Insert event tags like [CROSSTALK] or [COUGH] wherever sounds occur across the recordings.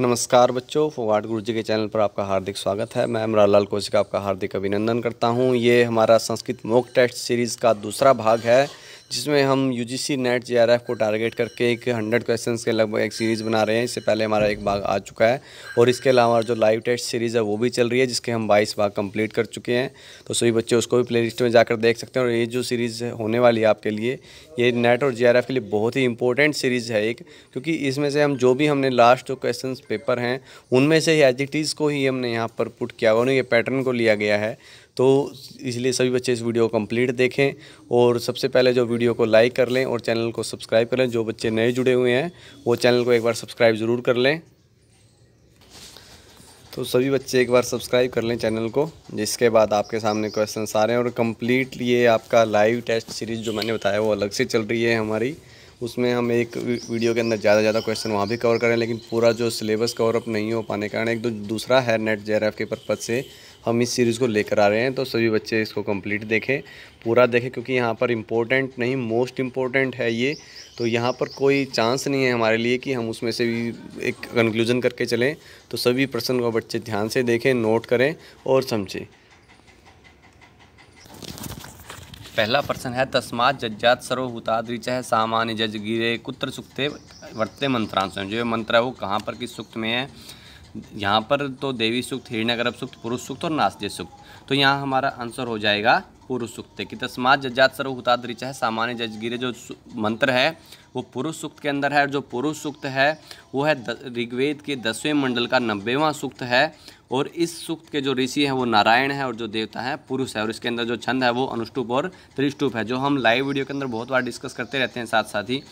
नमस्कार बच्चों फोगाट गुरु जी के चैनल पर आपका हार्दिक स्वागत है मैं इमरान लाल कोशिका आपका हार्दिक अभिनंदन करता हूं ये हमारा संस्कृत मोक टेस्ट सीरीज़ का दूसरा भाग है जिसमें हम U G C NET J R F को टारगेट करके एक हंड्रेड क्वेश्चन के लगभग एक सीरीज़ बना रहे हैं इससे पहले हमारा एक भाग आ चुका है और इसके अलावा हमारा जो लाइव टेस्ट सीरीज़ है वो भी चल रही है जिसके हम बाईस भाग कंप्लीट कर चुके हैं तो सभी बच्चे उसको भी प्ले लिस्ट में जाकर देख सकते हैं और ये जो सीरीज़ होने वाली है आपके लिए ये नेट और जे के लिए बहुत ही इंपॉर्टेंट सीरीज़ है एक क्योंकि इसमें से हम जो भी हमने लास्ट जो क्वेश्चन पेपर हैं उनमें से ही एजिटीज़ को ही हमने यहाँ पर पुट किया उन्हें ये पैटर्न को लिया गया है तो इसलिए सभी बच्चे इस वीडियो को कम्प्लीट देखें और सबसे पहले जो वीडियो को लाइक कर लें और चैनल को सब्सक्राइब कर लें जो बच्चे नए जुड़े हुए हैं वो चैनल को एक बार सब्सक्राइब ज़रूर कर लें तो सभी बच्चे एक बार सब्सक्राइब कर लें चैनल को जिसके बाद आपके सामने क्वेश्चन आ रहे हैं और कम्प्लीट ये आपका लाइव टेस्ट सीरीज़ जो मैंने बताया वो अलग से चल रही है हमारी उसमें हम एक वीडियो के अंदर ज़्यादा ज़्यादा क्वेश्चन वहाँ भी कवर करें लेकिन पूरा जो सिलेबस कवर अप नहीं हो पाने के कारण एक दूसरा है नेट जे के पर्पज़ से हम इस सीरीज़ को लेकर आ रहे हैं तो सभी बच्चे इसको कंप्लीट देखें पूरा देखें क्योंकि यहाँ पर इम्पोर्टेंट नहीं मोस्ट इम्पोर्टेंट है ये तो यहाँ पर कोई चांस नहीं है हमारे लिए कि हम उसमें से भी एक कंक्लूजन करके चलें तो सभी प्रश्न को बच्चे ध्यान से देखें नोट करें और समझें पहला प्रश्न है तस्मात जज्जात सर्वहुताद्रिच चाहे सामान्य जज गिरे कुत्र सुक्ते वर्ते मंत्रांश जो मंत्र है वो कहाँ पर किस सुक्त में है यहाँ पर तो देवी सुक्त हिरण्यगर्भ सुक्त पुरुष सुक्त और नास्त सुक्त तो यहाँ हमारा आंसर हो जाएगा पुरुष सुक्त की तस्मात तो जजात सर्व हुताद ऋचा है सामान्य जजगिरे जो मंत्र है वो पुरुष सूक्त के अंदर है और जो पुरुष सूक्त है वो है ऋग्वेद के दसवें मंडल का नब्बेवां सूक्त है और इस सूक्त के जो ऋषि हैं वो नारायण है और जो देवता है पुरुष है और इसके अंदर जो छंद है वो अनुष्टुप और त्रिष्टुप है जो हम लाइव वीडियो के अंदर बहुत बार डिस्कस करते रहते हैं साथ साथ ही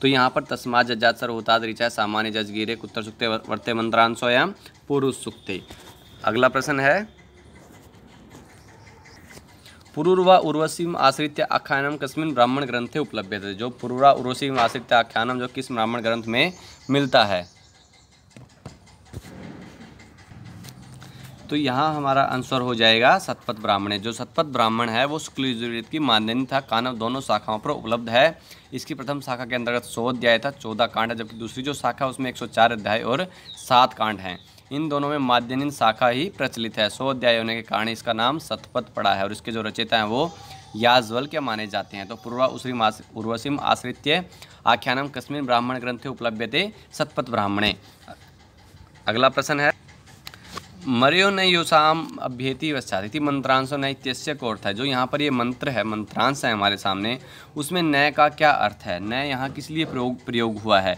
तो यहाँ पर तस्मा जजात सर होता ऋचा सामान्य जज गिरे उत्तर सुक्ते वर्ते मंत्रांशोयाम पुरुष सुक्ते अगला प्रश्न है पुरुर्वा उर्वशी आश्रित आख्यानम कस्मिन ब्राह्मण ग्रंथे उपलब्ध थे जो पुरुरा उर्वशीम आश्रित आख्यानम जो किस ब्राह्मण ग्रंथ में मिलता है तो यहाँ हमारा आंसर हो जाएगा सतपथ ब्राह्मण जो सतपथ ब्राह्मण है वो शुक्ल यजुर्वेद की मानदंड था कानव दोनों शाखाओं पर उपलब्ध है इसकी प्रथम शाखा के अंतर्गत सौ अध्याय था चौदह कांड है जबकि दूसरी जो शाखा उसमें एक सौ चार अध्याय और सात कांड हैं इन दोनों में माध्यनिन शाखा ही प्रचलित है सौ अध्याय होने के कारण इसका नाम सतपथ पड़ा है और इसके जो रचयिता हैं वो याज्वल के माने जाते हैं तो पूर्वा उसी उर्वशीम आश्रित्य आख्यानम कश्मीर ब्राह्मण ग्रंथे उपलब्ध थे सतपथ ब्राह्मणे अगला प्रश्न है मरयो न योसाम अभ्येति वश्चाति मंत्रांशो न इत्यस्य को अर्थ है जो यहाँ पर ये मंत्र है मंत्रांश है हमारे सामने उसमें नय का क्या अर्थ है नय यहाँ किस लिए प्रयोग प्रयोग हुआ है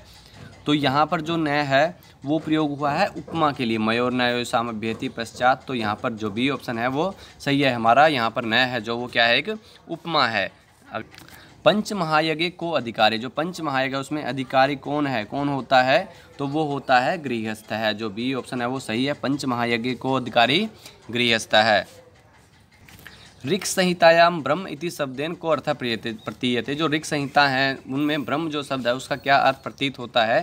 तो यहाँ पर जो नय है वो प्रयोग हुआ है उपमा के लिए मयोर नयो साम पश्चात तो यहाँ पर जो बी ऑप्शन है वो सही है हमारा यहाँ पर नय है जो वो क्या है एक उपमा है पंच महायज्ञ को अधिकारी जो पंच महायज्ञ उसमें अधिकारी कौन है कौन होता है तो वो होता है गृहस्थ है जो बी ऑप्शन है वो सही है पंच महायज्ञ को अधिकारी गृहस्थ है ऋक् संहितायाम ब्रह्म इति शब्देन को अर्थ प्रतीयते जो ऋक् संहिता है उनमें ब्रह्म जो शब्द है उसका क्या अर्थ प्रतीत होता है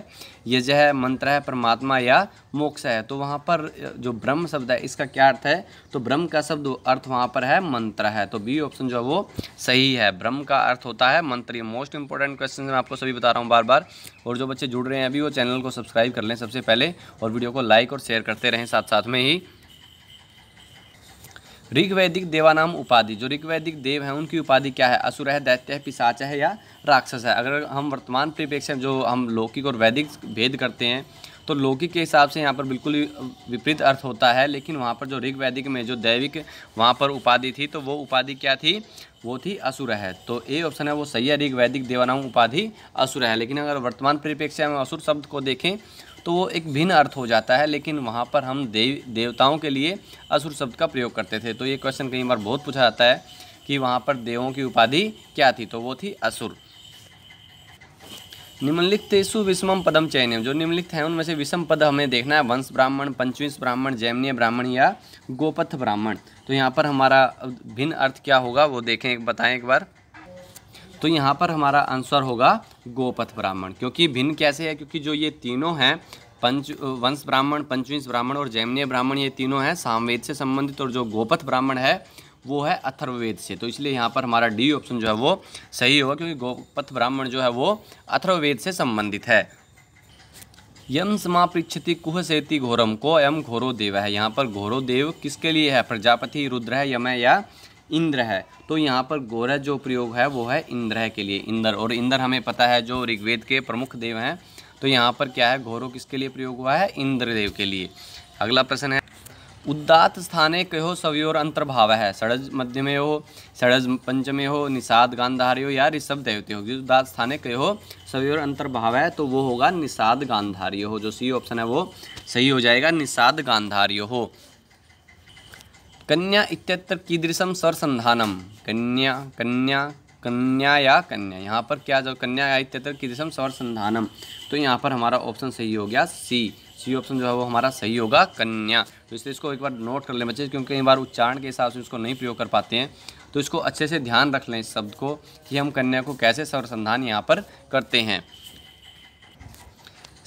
ये जो है मंत्र है परमात्मा या मोक्ष है तो वहाँ पर जो ब्रह्म शब्द है इसका क्या अर्थ है तो ब्रह्म का शब्द अर्थ वहाँ पर है मंत्र है तो बी ऑप्शन जो है वो सही है ब्रह्म का अर्थ होता है मंत्र ये मोस्ट इंपॉर्टेंट क्वेश्चन मैं आपको सभी बता रहा हूँ बार बार और जो बच्चे जुड़ रहे हैं अभी वो चैनल को सब्सक्राइब कर लें सबसे पहले और वीडियो को लाइक और शेयर करते रहें साथ साथ में ही ऋग्वैदिक देवानाम उपाधि जो ऋग्वैदिक देव हैं उनकी उपाधि क्या है असुर है दैत्य है पिसाच है या राक्षस है अगर हम वर्तमान परिप्रेक्ष्य में जो हम लौकिक और वैदिक भेद करते हैं तो लौकिक के हिसाब से यहाँ पर बिल्कुल विपरीत अर्थ होता है लेकिन वहाँ पर जो ऋग्वैदिक में जो दैविक वहाँ पर उपाधि थी तो वो उपाधि क्या थी वो थी असुर है तो ए ऑप्शन है वो सही है ऋग्वैदिक देवानाम उपाधि असुर है लेकिन अगर वर्तमान परिप्रेक्ष्य में असुर शब्द को देखें तो वो एक भिन्न अर्थ हो जाता है लेकिन वहाँ पर हम देव देवताओं के लिए असुर शब्द का प्रयोग करते थे तो ये क्वेश्चन कई बार बहुत पूछा जाता है कि वहाँ पर देवों की उपाधि क्या थी तो वो थी असुर निम्नलिखित सु विषम पदम चयनियम जो निम्नलिखित हैं उनमें से विषम पद हमें देखना है वंश ब्राह्मण पंचवीस ब्राह्मण जैमनीय ब्राह्मण या गोपथ ब्राह्मण तो यहाँ पर हमारा भिन्न अर्थ क्या होगा वो देखें बताएं एक बार तो यहाँ पर हमारा आंसर होगा गोपथ ब्राह्मण क्योंकि भिन्न कैसे है क्योंकि जो ये तीनों हैं पंच वंश ब्राह्मण पंचविंश ब्राह्मण और जैमनीय ब्राह्मण ये तीनों हैं सामवेद से संबंधित और जो गोपथ ब्राह्मण है वो है अथर्ववेद से तो इसलिए यहाँ पर हमारा डी ऑप्शन जो है वो सही होगा क्योंकि गोपथ ब्राह्मण जो है वो अथर्ववेद से संबंधित है यम समापृक्षति कुह सेति घोरम को एम घोरो देव है यहाँ पर घोरो देव किसके लिए है प्रजापति रुद्र है यम है या इंद्र है तो यहाँ पर गोरज जो प्रयोग है वो है इंद्र के लिए इंद्र और इंद्र हमें पता है जो ऋग्वेद के प्रमुख देव हैं तो यहाँ पर क्या है घोरो किसके लिए प्रयोग हुआ है इंद्रदेव के लिए अगला प्रश्न है उद्दात स्थाने कहो सवियोर अंतर्भाव है सड़ज मध्य में हो सड़ज पंच में हो निषाद गांधारी हो या ऋषभ देवते हो उदात स्थाने कहो सवियोर अंतर्भाव है तो वो होगा निषाद गांधार्य हो जो सी ऑप्शन है वो सही हो जाएगा निषाद गांधार्य हो कन्या इत्यत्र कीदृशम संधानम कन्या कन्या कन्या या कन्या यहाँ पर क्या जो कन्या या इत्यत्र कीदृशम संधानम तो यहाँ पर हमारा ऑप्शन सही हो गया सी सी ऑप्शन जो है वो हमारा सही होगा कन्या तो इसलिए इसको एक बार नोट कर लें बच्चे क्योंकि कई बार उच्चारण के हिसाब से उसको नहीं प्रयोग कर पाते हैं तो इसको अच्छे से ध्यान रख लें इस शब्द को कि हम कन्या को कैसे स्वर संधान यहाँ पर करते हैं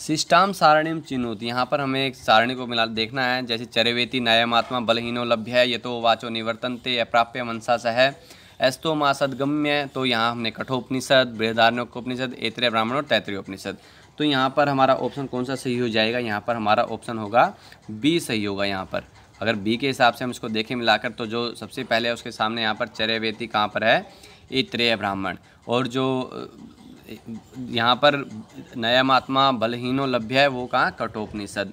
सिस्टाम सारणिम चिन्हुत यहाँ पर हमें एक सारणी को मिला देखना है जैसे चरेवेती नायमात्मा बलहीनो लभ्य है ये तो वाचो निवर्तन ते अप्राप्य मनसा सह है मासद गम्य तो यहाँ हमने कठोपनिषद बृहदारण्योपनिषद एतरे ब्राह्मण और तैतृयोपनिषद तो यहाँ पर हमारा ऑप्शन कौन सा सही हो जाएगा यहाँ पर हमारा ऑप्शन होगा बी सही होगा यहाँ पर अगर बी के हिसाब से हम इसको देखें मिलाकर तो जो सबसे पहले उसके सामने यहाँ पर चरेवेती कहाँ पर है इत्रेय ब्राह्मण और जो यहाँ पर नया महात्मा बलहीनो लभ्य है वो कहाँ कठोपनिषद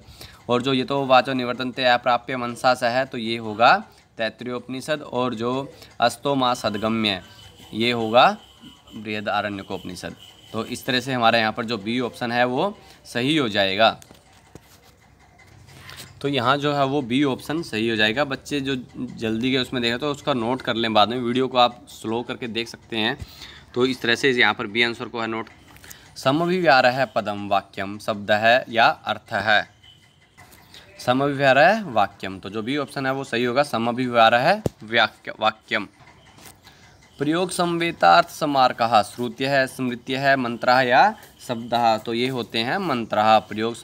और जो ये तो वाचो निवर्तनते अप्राप्य मनसा सह है तो ये होगा तैत्रियोपनिषद और जो अस्तो सदगम्य ये होगा बृहद आरण्यकोपनिषद तो इस तरह से हमारे यहाँ पर जो बी ऑप्शन है वो सही हो जाएगा तो यहाँ जो है वो बी ऑप्शन सही हो जाएगा बच्चे जो जल्दी के उसमें देखें तो उसका नोट कर लें बाद में वीडियो को आप स्लो करके देख सकते हैं तो इस तरह से यहाँ पर बी आंसर को है नोट समविव्यार है पदम वाक्यम शब्द है या अर्थ है समविव्यार है वाक्यम तो जो भी ऑप्शन है वो सही होगा समविव्यार है वाक्य वाक्यम प्रयोग समार कहा श्रुत्य है स्मृत्य है मंत्र या शब्द तो ये होते हैं मंत्र प्रयोग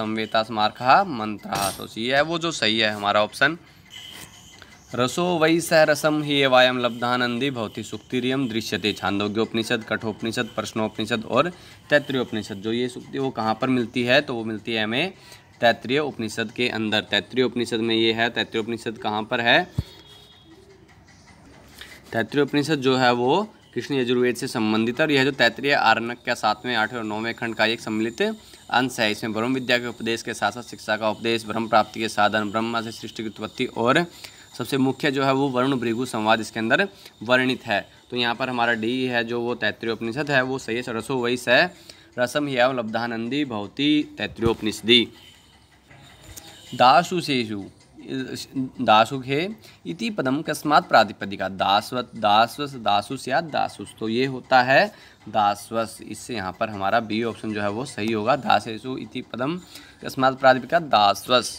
स्मार कहा मंत्र तो ये है वो जो सही है हमारा ऑप्शन रसो वै स रसम ही वायम लब्धानंदी भवती सुक्तिरियम दृश्यते छांदोग्योपनिषद कठोपनिषद प्रश्नोपनिषद और तैत्रीय उपनिषद जो ये सुक्ति वो कहाँ पर मिलती है तो वो मिलती है हमें तैत्रीय उपनिषद के अंदर तैत्रीय उपनिषद में ये है तैत्रीय उपनिषद कहाँ पर है तैत्रीय उपनिषद जो है वो कृष्ण यजुर्वेद से संबंधित है और यह जो तैतरीय आरणक का सातवें आठवें और नौवें खंड का एक सम्मिलित अंश है इसमें ब्रह्म विद्या के उपदेश के साथ साथ शिक्षा का उपदेश ब्रह्म प्राप्ति के साधन ब्रह्म से सृष्टि की उत्पत्ति और सबसे मुख्य जो है वो वरुण भृगु संवाद इसके अंदर वर्णित है तो यहाँ पर हमारा डी है जो वो तैत्रीयोपनिषद है वो सही है रसो वही है रसम याव लब्धानंदी भवती शेषु दासु दासुखे इति पदम कस्मात प्रातिपदिका दासवत दासवस दासुस या दासुस तो ये होता है दासवस इससे यहाँ पर हमारा बी ऑप्शन जो है वो सही होगा दासेशु इति पदम कस्मात प्रातिपदिका दासवस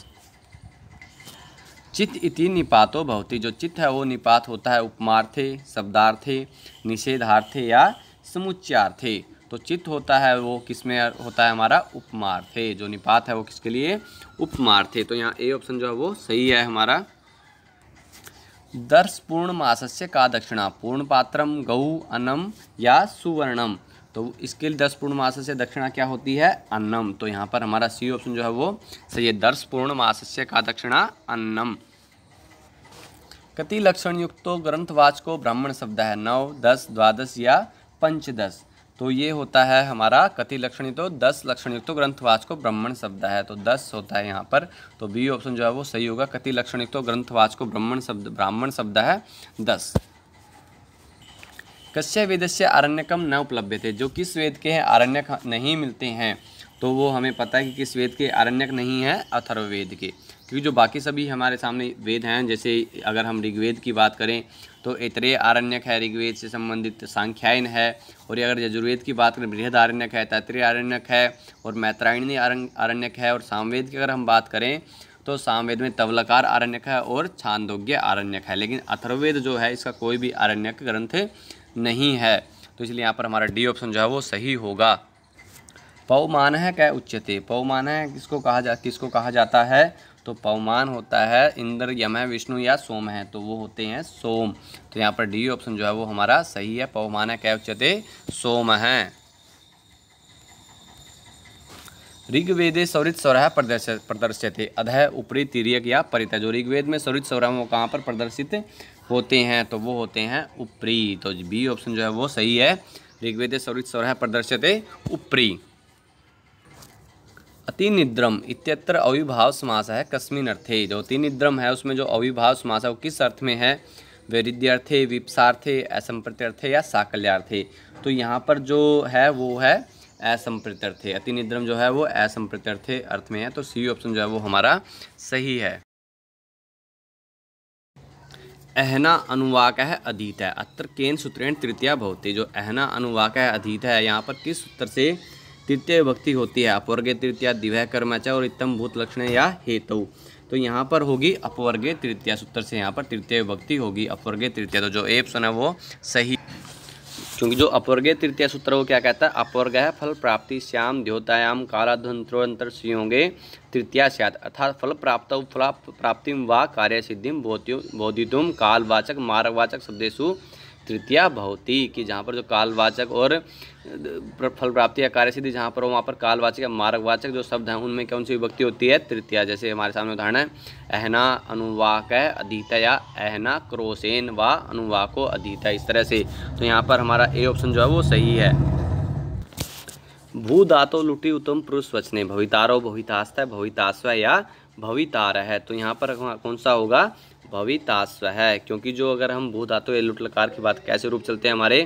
चित्त इति निपातो भवती जो चित्त है वो निपात होता है उपमार्थे शब्दार्थे निषेधार्थे या समुच्चार्थे तो चित्त होता है वो किसमें होता है हमारा उपमार्थे जो निपात है वो किसके लिए उपमार्थे तो यहाँ ए ऑप्शन जो है वो सही है हमारा दर्श पूर्ण मासस्य का दक्षिणा पूर्ण पात्रम गऊ अनम या सुवर्णम तो इसके लिए दस पूर्णमास से दक्षिणा क्या होती है अन्नम तो यहाँ पर हमारा सी ऑप्शन जो है वो सही है दस पूर्णमास से का दक्षिणा अन्नम कति लक्षण युक्तो ग्रंथवाच को ब्राह्मण शब्द है नौ दस द्वादश या पंचदश तो ये होता है हमारा कति लक्षण युक्त तो दस लक्षण युक्त ग्रंथवाच को ब्राह्मण शब्द है तो दस होता है यहाँ पर तो बी ऑप्शन जो है वो सही होगा कति लक्षण युक्त ग्रंथवाच को ब्राह्मण शब्द ब्राह्मण शब्द है दस कश्य वेद से आरण्यकम न थे जो किस वेद के हैं आरण्यक नहीं मिलते हैं तो वो हमें पता है कि किस वेद के आरण्यक नहीं है अथर्ववेद के क्योंकि जो बाकी सभी हमारे सामने वेद हैं जैसे अगर हम ऋग्वेद की बात करें तो इतरे आरण्यक है ऋग्वेद से संबंधित सांख्यायन है और अगर यजुर्वेद की बात करें बृहद आरण्यक है तैतरीय आरण्यक है और मैत्रायणी आरण्यक है और सामवेद की अगर हम बात करें तो सामवेद में तवलकार आरण्यक है और छांदोग्य आरण्यक है लेकिन अथर्ववेद जो है इसका कोई भी आरण्यक ग्रंथ नहीं है तो इसलिए यहाँ पर हमारा डी ऑप्शन जो है वो सही होगा पवमान है क्या उच्चते पवमान है किसको कहा जा किसको कहा जाता है तो पवमान होता है इंद्र यम है विष्णु या सोम है तो वो होते हैं सोम तो यहाँ पर डी ऑप्शन जो है वो हमारा सही है पवमान है क्या उच्चते सोम है ऋग्वेदे सौरित सौराह प्रदर्शित प्रदर्शित अधय ऊपरी तिरियक या परित जो ऋग्वेद में सौरित सौराह वो कहाँ पर प्रदर्शित होते हैं तो वो होते हैं ऊपरी तो बी ऑप्शन जो है वो सही है ऋग्वेद स्वरित स्वर प्रदर्शित ऊपरी निद्रम इत्यत्र अविभाव समास है कस्मिन अर्थे जो अतिनिद्रम है उसमें जो अविभाव समास है वो किस अर्थ में है वैरिद्यर्थे विपसार्थे असंप्रत्यर्थे या साकल्यार्थे तो यहाँ पर जो है वो है असंप्रत्यर्थे अतिनिद्रम जो है वो असंप्रत्यर्थे अर्थ में है तो सी ऑप्शन जो है वो हमारा सही है अहना अनुवाक है अधीत है अत्र केन सूत्रेण तृतीय भवति जो अहना अनुवाक है अधीत है यहाँ पर किस सूत्र से तृतीय विभक्ति होती है अपवर्गे तृतीय दिव्य कर्मच और इतम भूत लक्षण या हेतु तो यहाँ पर होगी अपवर्गे तृतीय सूत्र से यहाँ पर तृतीय विभक्ति होगी अपवर्गे तृतीय तो जो एप्सन है वो सही क्योंकि जो अपवर्गीय तृतीय सूत्र वो क्या कहता है अपवर्ग है फल प्राप्ति श्याम द्योतायाम कालाध्वंत्रोअंतर सिंहोगे तृतीया स्यात अर्थात फल प्राप्त फला प्राप्ति व कार्य सिद्धि बोधितुम कालवाचक मार्गवाचक शब्देशु तृतीया भौती कि जहाँ पर जो कालवाचक और फल प्राप्ति या कार्य सिद्धि जहाँ पर हो वहाँ पर कालवाचक या मार्गवाचक जो शब्द हैं उनमें कौन सी विभक्ति होती है तृतीया जैसे हमारे सामने उदाहरण है अहना अनुवाक है अधीतया अहना क्रोसेन व अनुवाको अधीता इस तरह से तो यहाँ पर हमारा ए ऑप्शन जो है वो सही है भू दातो लुटी उत्तम पुरुष वचने भवितारो भवितास्त भवितास्व या भवितार है तो यहाँ पर कौन सा होगा भविताश्व है क्योंकि जो अगर हम भू धातु एलुट लकार की बात कैसे रूप चलते हैं हमारे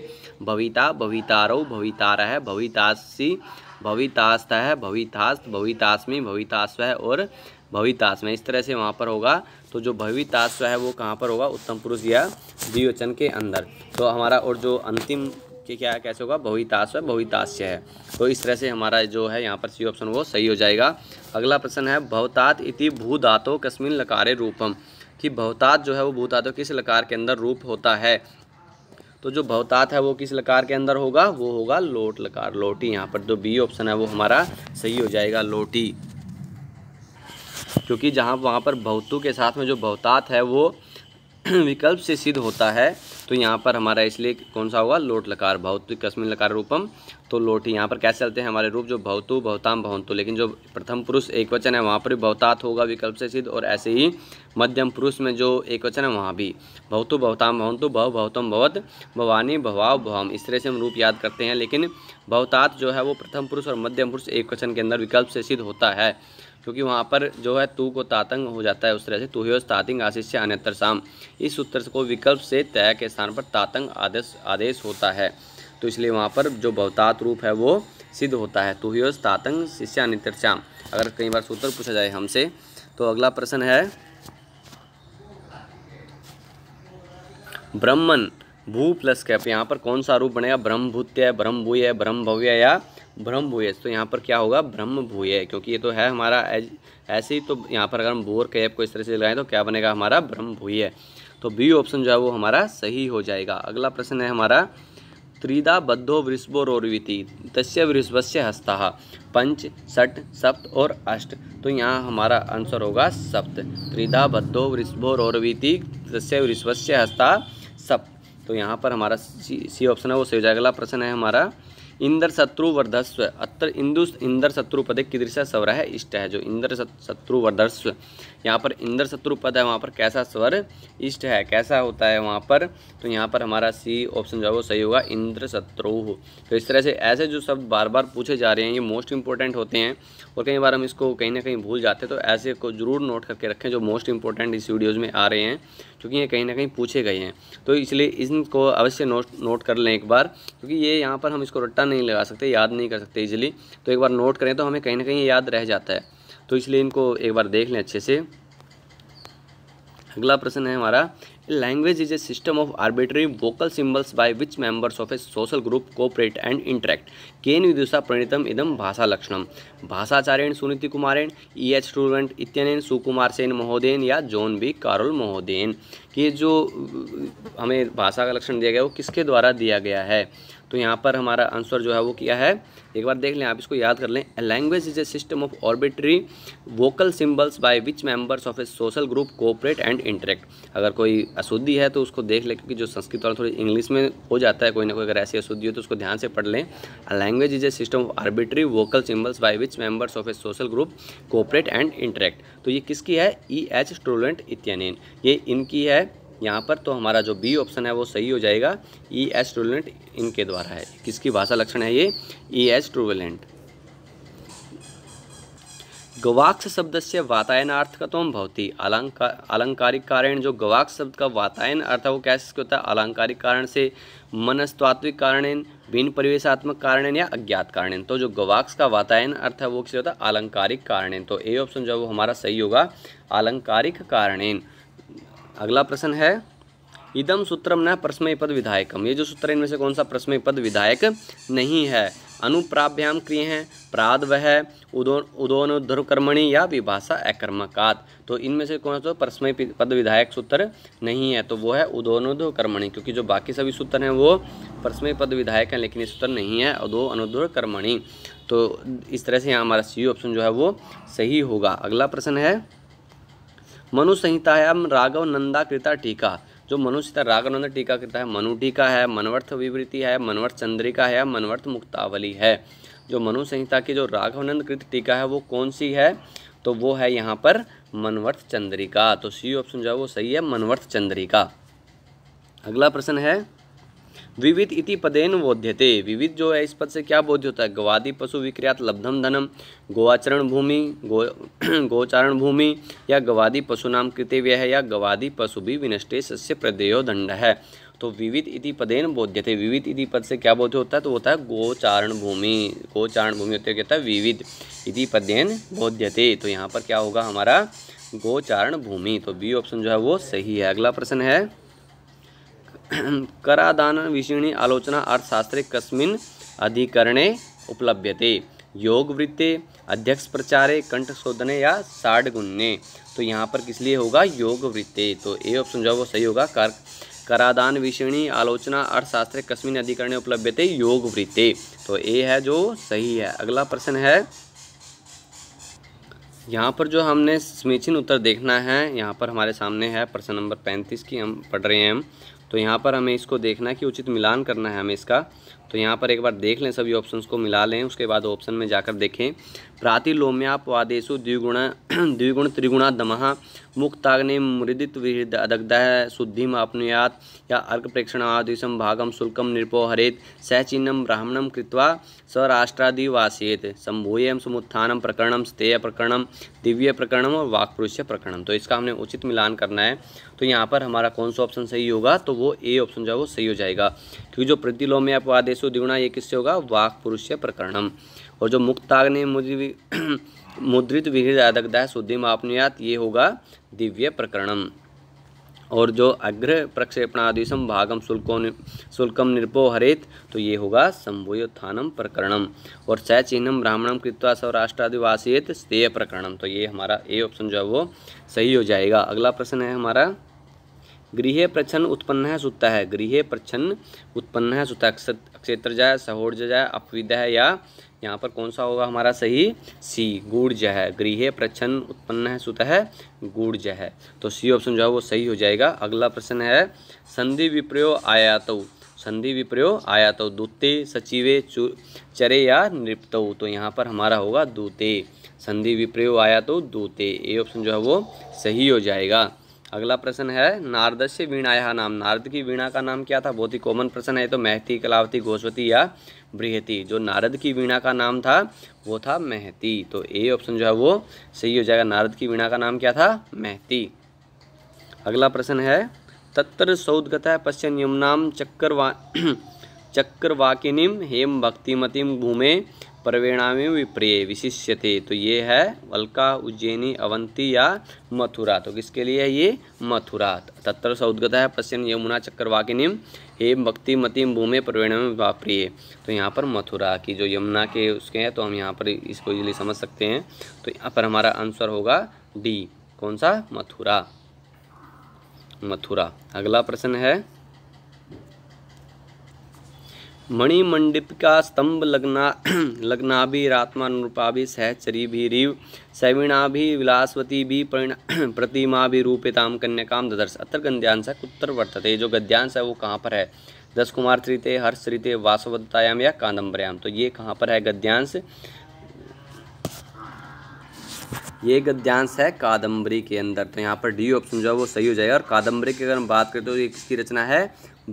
भविता भवितारो भवितार है भवितासी भवितास्त है भवितास्त भवितास्मी भवितास्व है और भवितास्म इस तरह से वहाँ पर होगा तो जो भवितास्व है वो कहाँ पर होगा उत्तम पुरुष या द्विवचन के अंदर तो हमारा और जो अंतिम कि क्या कैसे होगा बहुताश्व भवितास्य है तो इस तरह से हमारा जो है यहाँ पर सी ऑप्शन वो सही हो जाएगा अगला प्रश्न है भवतात इति भू धातो कस्मिन लकारे रूपम कि भवतात जो है वो भूतात किस लकार के अंदर रूप होता है तो जो भवतात है वो किस लकार के अंदर होगा वो होगा लोट लकार लोटी यहाँ पर जो बी ऑप्शन है वो हमारा सही हो जाएगा लोटी क्योंकि जहाँ वहाँ पर भवतु के साथ में जो भवतात है वो [CLEARS THROAT] विकल्प से सिद्ध होता है तो यहाँ पर हमारा इसलिए कौन सा होगा लोट लकार भौतिक कस्मिन लकार रूपम तो लोट यहाँ पर कैसे चलते हैं हमारे रूप जो भौतु भौताम भवंतु लेकिन जो प्रथम पुरुष एक वचन है वहाँ पर भी भौतात होगा विकल्प से सिद्ध और ऐसे ही मध्यम पुरुष में जो एक वचन है वहाँ भी भौतु भवताम भवंतु भव भवतम भवत भवानी भवाव भवम इस तरह से हम रूप याद करते हैं लेकिन भवतात जो है वो प्रथम पुरुष और मध्यम पुरुष एक वचन के अंदर विकल्प से सिद्ध होता है क्योंकि वहाँ पर जो है तू को तातंग हो जाता है उस तरह से तुहयोज तातिंग आशिष्य अन्यत्र शाम इस सूत्र को विकल्प से तय के स्थान पर तातंग आदेश आदेश होता है तो इसलिए वहाँ पर जो बहुतात रूप है वो सिद्ध होता है ही तातंग शिष्य अन्यत्र श्याम अगर कई बार सूत्र पूछा जाए हमसे तो अगला प्रश्न है ब्रह्मन भू प्लस कैप यहाँ पर कौन सा रूप बनेगा ब्रह्मभूत्य ब्रह्मभूय ब्रह्मभव्य या ब्रह्म भूय तो यहाँ पर क्या होगा ब्रह्म भूय क्योंकि ये तो है हमारा ऐसे ही तो यहाँ पर अगर हम बोर कैप को इस तरह से लगाएं तो क्या बनेगा हमारा ब्रह्म भूय तो बी ऑप्शन जो है वो हमारा सही हो जाएगा अगला प्रश्न है हमारा त्रिदा बद्धो वृषभो रोरवीति तस्य से हस्ता पंच षट सप्त और अष्ट तो यहाँ हमारा आंसर होगा सप्त त्रिदा बद्धो वृषभो रोरवीति तस्य से हस्ता सप्त तो यहाँ पर हमारा सी ऑप्शन है वो सही हो जाएगा अगला प्रश्न है हमारा इंद्र शत्रु वर्धस्व अत्र इंदु इंद्र शत्रु पदे कीदृश सवरा है इष्ट है जो इंद्र शत्रु वर्धस्व यहाँ पर इंद्र शत्रु पद है वहाँ पर कैसा स्वर इष्ट है कैसा होता है वहाँ पर तो यहाँ पर हमारा सी ऑप्शन जो है वो सही होगा इंद्र शत्रु तो इस तरह से ऐसे जो शब्द बार बार पूछे जा रहे हैं ये मोस्ट इंपॉर्टेंट होते हैं और कई बार हम इसको कहीं ना कहीं भूल जाते हैं तो ऐसे को ज़रूर नोट करके रखें जो मोस्ट इंपॉर्टेंट इस वीडियोज़ में आ रहे हैं क्योंकि ये कहीं ना कहीं पूछे गए हैं तो इसलिए इनको अवश्य नोट नोट कर लें एक बार क्योंकि ये यहाँ पर हम इसको रट्टा नहीं लगा सकते याद नहीं कर सकते इजिली तो एक बार नोट करें तो हमें कहीं ना कहीं याद रह जाता है तो इसलिए इनको एक बार देख लें अच्छे से अगला प्रश्न है हमारा language is a system of arbitrary vocal symbols by which members of a social group cooperate and interact केन विदुषा प्रणीतम इदम भाषा लक्षणम भाषाचार्यण सुनीति कुमारेण ई एच स्टूडेंट इत्यन सुकुमार सेन महोदयन या जॉन बी कारोल महोदयन ये जो हमें भाषा का लक्षण दिया गया वो किसके द्वारा दिया गया है तो यहाँ पर हमारा आंसर जो है वो किया है एक बार देख लें आप इसको याद कर लें language is a system of arbitrary vocal symbols by which members of a social group cooperate and interact अगर कोई अशुद्धि है तो उसको देख लें क्योंकि जो संस्कृत और थोड़ी इंग्लिश में हो जाता है कोई ना कोई अगर ऐसी अशुद्धि हो तो उसको ध्यान से पढ़ लें language is a system of arbitrary vocal symbols by which members of a social group cooperate and interact तो ये किसकी है ई एच स्टूडेंट इत्यानिन ये इनकी है यहाँ पर तो हमारा जो बी ऑप्शन है वो सही हो जाएगा ई एस ट्रूवेलेंट इनके द्वारा है किसकी भाषा लक्षण है ये ई एस ट्रूवलेंट गवाक्ष शब्द से वातायन अर्थ का तो हम ही अलंकार अलंकारिक कारण जो गवाक्ष शब्द का वातायन अर्थ है वो कैसे होता है अलंकारिक कारण से मनस्तात्विक कारण भिन्न परिवेशात्मक कारण या अज्ञात कारण तो जो गवाक्ष का वातायन अर्थ है वो किससे होता है अलंकारिक कारण तो ए ऑप्शन जो है वो हमारा सही होगा अलंकारिक कारणेन अगला प्रश्न है इदम सूत्रम न प्रश्मय पद विधायकम ये जो सूत्र इनमें से कौन सा प्रश्मय पद विधायक नहीं है अनुप्राभ्याम क्रिय हैं प्राद वह उदोन उदोनोद्धर्वकर्मणि या विभाषा अकर्मकात तो इनमें से कौन सा तो पद विधायक सूत्र नहीं है तो वो है उदोनोद्धर्वकर्मणि क्योंकि जो बाकी सभी सूत्र हैं वो परस्मय पद विधायक हैं लेकिन ये सूत्र नहीं है उदो अनुद्धर्वकर्मणि तो इस तरह से यहाँ हमारा सी ऑप्शन जो है वो सही होगा अगला प्रश्न है मनु संहितायाम राघव नंदा कृता टीका जो मनु संहिता राघव नंदा टीका कृता है मनु टीका है मनवर्थ विवृति है मनवर्थ चंद्रिका है मनवर्थ मुक्तावली है जो मनु संहिता की जो नंद कृत टीका है वो कौन सी है तो वो है यहाँ पर मनवर्थ चंद्रिका तो सी ऑप्शन जो है वो सही है मनवर्थ चंद्रिका अगला प्रश्न है विविध इति पदेन बोध्यते विविध जो है इस पद से क्या बोध्य होता है गवादी पशु विक्रियात लब्धम धनम गोआचरण भूमि गो [CLEARS THROAT] गोचारण भूमि या गवादी पशु नाम कृतव्य है या गवादी पशु भी विनष्टे सस्य प्रदेयो दंड है तो विविध इति पदेन बोध्यते विविध इति पद से क्या बोध्य होता है तो होता है गोचारण भूमि गोचारण भूमि होते कहता है विविध इति पदेन बोध्यते तो यहाँ पर क्या होगा हमारा गोचारण भूमि तो बी ऑप्शन जो है वो सही है अगला प्रश्न है करादानविषयिणी आलोचना अर्थशास्त्रे कस्मिन् अधिकरणे उपलभ्यते वृत्ते अध्यक्ष प्रचारे कंठशोधने या साढ़गुण्य तो यहाँ पर किस लिए होगा योग वृत्ते तो ए ऑप्शन जो है वो सही होगा कर करादान विषणी आलोचना अर्थशास्त्र कस्मिन अधिकरण उपलब्ध थे योग वृत्ते तो ए है जो सही है अगला प्रश्न है यहाँ पर जो हमने समीचीन उत्तर देखना है यहाँ पर हमारे सामने है प्रश्न नंबर पैंतीस की हम पढ़ रहे हैं तो यहाँ पर हमें इसको देखना है कि उचित मिलान करना है हमें इसका तो यहाँ पर एक बार देख लें सभी ऑप्शंस को मिला लें उसके बाद ऑप्शन में जाकर देखें प्रातिलोम्यापवादेशु द्विगुण द्विगुण त्रिगुणा दम मुक्ताग्नि मृदित अदग्ध शुद्धिम आपनुयात या अर्घ प्रेक्षणादिशम भागम शुल्कम निरपो हरेत सचिन्नम ब्राह्मणम कृत्वा स्वराष्ट्रादिवासेत संभूय समुत्थान प्रकरणम स्तेय प्रकरणम दिव्य प्रकरणम और वाक्पुरुष्य प्रकरणम तो इसका हमने उचित मिलान करना है तो यहाँ पर हमारा कौन सा ऑप्शन सही होगा तो वो ए ऑप्शन जो है वो सही हो जाएगा क्योंकि जो प्रतिलोम्यापवादेशु द्विगुणा ये किससे होगा वाक्पुरुष्य प्रकरणम और जो मुक्ताग्नि [CLEARS THROAT] मुद्रित विहिर अदग्धा शुद्धि मापनीयात ये होगा दिव्य प्रकरणम और जो अग्र प्रक्षेपणादिशम भागम शुल्को शुल्कम निरपो हरेत तो ये होगा शंभुत्थानम प्रकरणम और स चिन्हम ब्राह्मणम कृत्वा सौराष्ट्रादिवासियत स्तेय प्रकरणम तो ये हमारा ए ऑप्शन जो है वो सही हो जाएगा अगला प्रश्न है हमारा गृह प्रच्छन्न उत्पन्न है सुता है गृह प्रच्छन्न उत्पन्न है सुता क्षेत्र जाए सहोर्ज जाए अपविद्या है या यहाँ पर कौन सा होगा हमारा सही सी गुड़ज है गृह प्रच्छन्न उत्पन्न है सुतः गुड़ज है तो सी ऑप्शन जो है वो सही हो जाएगा अगला प्रश्न है संधि विप्रयो आयातो संधि विप्रयो आयातो दूते सचिवे चरे या नृपतो तो यहाँ पर हमारा होगा दूते संधि विप्रयोग आयातौ दूते ए ऑप्शन जो है वो सही हो जाएगा अगला प्रश्न है नारद से वीणाया नाम नारद की वीणा का नाम क्या था बहुत ही कॉमन प्रश्न है तो महती कलावती घोषवती या बृहती जो नारद की वीणा का नाम था वो था महती तो ए ऑप्शन जो है वो सही हो जाएगा नारद की वीणा का नाम क्या था महती अगला प्रश्न है तत्र सौदगत पश्चिम यमुनाम चक्रवा [CLEARS THROAT] चक्रवाकिनीम हेम भक्तिमतीम भूमे प्रवेणामी विप्रिय विशिष्यते तो ये है वल्का उज्जैनी अवंती या मथुरा तो किसके लिए है ये मथुरा तत्र सौदगता है पश्चिम यमुना चक्रवाकिनिम हे भक्ति मतिम भूमि प्रवेणामी वाप्रिय तो यहाँ पर मथुरा की जो यमुना के उसके हैं तो हम यहाँ पर इसको इजीली समझ सकते हैं तो यहाँ पर हमारा आंसर होगा डी कौन सा मथुरा मथुरा अगला प्रश्न है का स्तंभ लग्ना [CLEARS THROAT] लग्नाभिरात्मानुरूपाभि सहचरीभिरीव सविणा भी विलासवती भी [CLEARS THROAT] प्रतिमा परिणा कन्या कन्याकाम ददर्श अत्र गद्यांश कुत्तर वर्तते जो गद्यांश है वो कहाँ पर है दस कुमार त्रिते हर्ष त्रिते वासवदत्तायाम या कादम्बरयाम तो ये कहाँ पर है गद्यांश ये गद्यांश है कादम्बरी के अंदर तो यहाँ पर डी ऑप्शन जो है वो सही हो जाएगा और कादम्बरी की अगर हम बात करें तो ये किसकी रचना है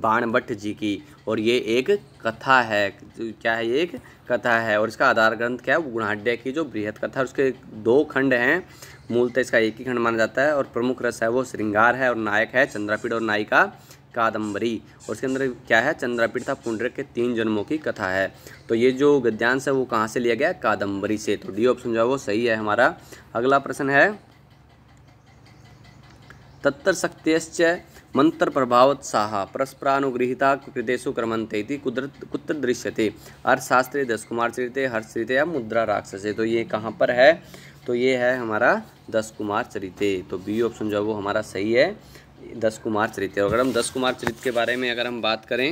बाणभट्ट जी की और ये एक कथा है क्या है ये एक कथा है और इसका आधार ग्रंथ क्या है गुणाढ़ की जो बृहद कथा है उसके दो खंड हैं मूलतः इसका एक ही खंड माना जाता है और प्रमुख रस है वो श्रृंगार है और नायक है चंद्रापीठ और नायिका कादम्बरी और इसके अंदर क्या है चंद्रापीठ था पुंडरक के तीन जन्मों की कथा है तो ये जो गद्यांश है वो कहाँ से लिया गया कादम्बरी से तो डी ऑप्शन जो है वो सही है हमारा अगला प्रश्न है तत्तर शक्त्यश्च मन्त्रप्रभावोत्साहः परस्परानुगृहीता कृतेषु क्रमन्ते इति कुत्र कुत्र दृश्यते अर्थशास्त्री दस कुमार चरित्र हर्षचरित या मुद्रा राक्षसे तो ये कहाँ पर है तो ये है हमारा दस कुमार चरित्र तो बी ऑप्शन जो है वो हमारा सही है दस कुमार चरित्र अगर हम दस कुमार चरित्र के बारे में अगर हम बात करें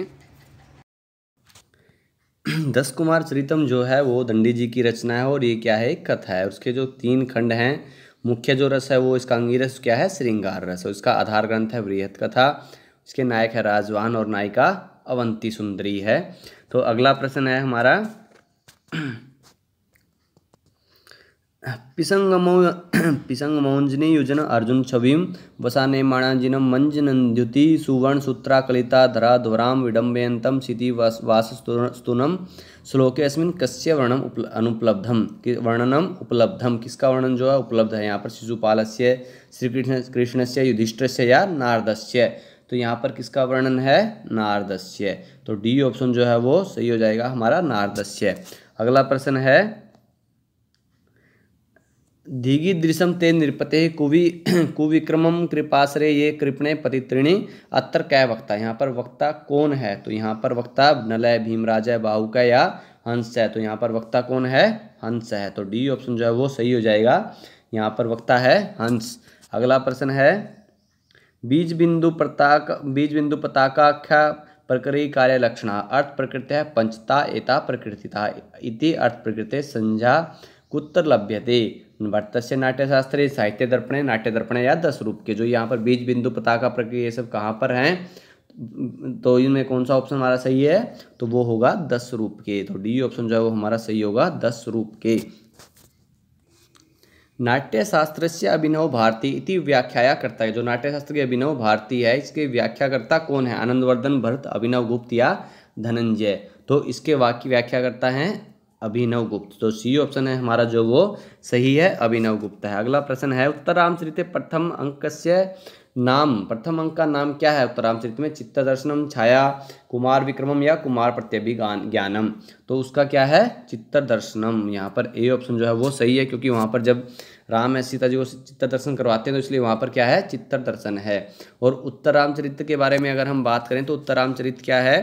[CLEARS THROAT] दस कुमार चरितम जो है वो दंडी जी की रचना है और ये क्या है कथा है उसके जो तीन खंड हैं मुख्य जो रस है वो इसका अंगीरस क्या है श्रृंगार रस है इसका आधार ग्रंथ है वृहत कथा इसके नायक है राजवान और नायिका अवंती सुंदरी है तो अगला प्रश्न है हमारा पिसंग मौंजनी [CLEARS THROAT] योजना अर्जुन छवि वसाने मंज नंद्युति सुवर्ण सूत्रा कलिता धरा ध्वराम विडंबयत क्षिति वास वासस्तुनम श्लोके अस्मिन कस्य वर्णम उपल, अनुपलब्धम वर्णनम उपलब्धम किसका वर्णन जो है उपलब्ध है यहाँ पर शिशुपाल से श्रीकृष्ण कृष्ण से युधिष्ठ से या से तो यहाँ पर किसका वर्णन है नारदस्य तो डी ऑप्शन जो है वो सही हो जाएगा हमारा नारदस्य अगला प्रश्न है दृशम ते निरपते कुवि [CLEARS THROAT] कुविक्रमम कृपाश्रे ये कृपणे पतित्रिणी अत्र कै वक्ता यहाँ पर वक्ता कौन है तो यहाँ पर वक्ता नलय राजा बाहू का या हंस है तो यहाँ पर वक्ता कौन है हंस है तो डी ऑप्शन जो है वो सही हो जाएगा यहाँ पर वक्ता है हंस अगला प्रश्न है बीज बिंदु प्रताक बीज बिंदु पताकाख्या प्रकृति कार्य लक्षण अर्थ प्रकृति है पंचता एता प्रकृतिता इति अर्थ प्रकृत संज्ञा कुत्र लभ्यते वर्तस्य नाट्यशास्त्रे साहित्य दर्पण नाट्य दर्पण या दस रूप के जो यहाँ पर बीज बिंदु पताका प्रक्रिया ये सब कहाँ पर हैं तो इनमें कौन सा ऑप्शन हमारा सही है तो वो होगा दस रूप के तो डी ऑप्शन जो है वो हमारा सही होगा दस रूप के नाट्यशास्त्र से अभिनव भारती इति व्याख्या करता है जो नाट्यशास्त्र के अभिनव भारती है इसके व्याख्याकर्ता कौन है आनंदवर्धन भरत अभिनव गुप्त या धनंजय तो इसके वाक्य व्याख्या करता है अभिनव गुप्त तो सी ऑप्शन है हमारा जो वो सही है अभिनव गुप्त है अगला प्रश्न है उत्तरामचरित प्रथम अंक से नाम प्रथम अंक का नाम क्या है उत्तरामचरित में चित्त दर्शनम छाया कुमार विक्रमम या कुमार प्रत्यभि ज्ञानम तो उसका क्या है चित्तर दर्शनम यहाँ पर ए ऑप्शन जो है वो सही है क्योंकि वहाँ पर जब राम या सीता जी को चित्तर दर्शन करवाते हैं तो इसलिए वहाँ पर क्या है चित्तर दर्शन है और उत्तरामचरित के बारे में अगर हम बात करें तो उत्तरामचरित क्या है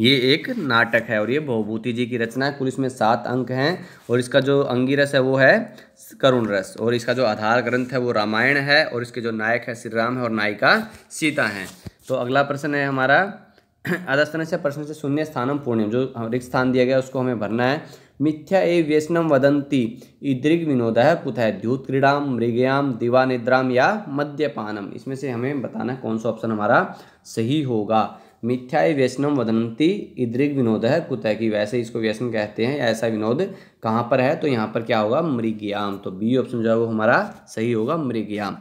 ये एक नाटक है और ये भवभूति जी की रचना है कुल इसमें सात अंक हैं और इसका जो अंगी रस है वो है करुण रस और इसका जो आधार ग्रंथ है वो रामायण है और इसके जो नायक है श्री राम है और नायिका सीता हैं तो अगला प्रश्न है हमारा अधस्तन [CLEARS THROAT] से प्रश्न से शून्य स्थानम पूर्णिम जो रिक्त स्थान दिया गया उसको हमें भरना है मिथ्या ए व्यसनम वदंती ईदृग विनोद है पुत है द्यूत क्रीड़ाम मृगयाम दिवा निद्राम या मद्यपानम इसमें से हमें बताना है कौन सा ऑप्शन हमारा सही होगा मिथ्याय व्यसनम वदनती इद्रिक विनोद है कुतः की वैसे इसको व्यसन कहते हैं ऐसा विनोद कहाँ पर है तो यहाँ पर क्या होगा मृगयाम तो बी ऑप्शन जो है वो हमारा सही होगा मृगयाम